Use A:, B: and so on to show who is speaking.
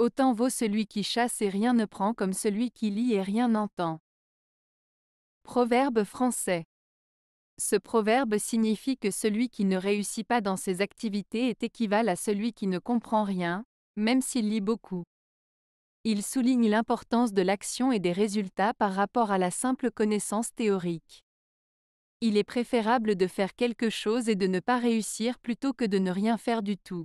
A: Autant vaut celui qui chasse et rien ne prend comme celui qui lit et rien n'entend. Proverbe français. Ce proverbe signifie que celui qui ne réussit pas dans ses activités est équivalent à celui qui ne comprend rien, même s'il lit beaucoup. Il souligne l'importance de l'action et des résultats par rapport à la simple connaissance théorique. Il est préférable de faire quelque chose et de ne pas réussir plutôt que de ne rien faire du tout.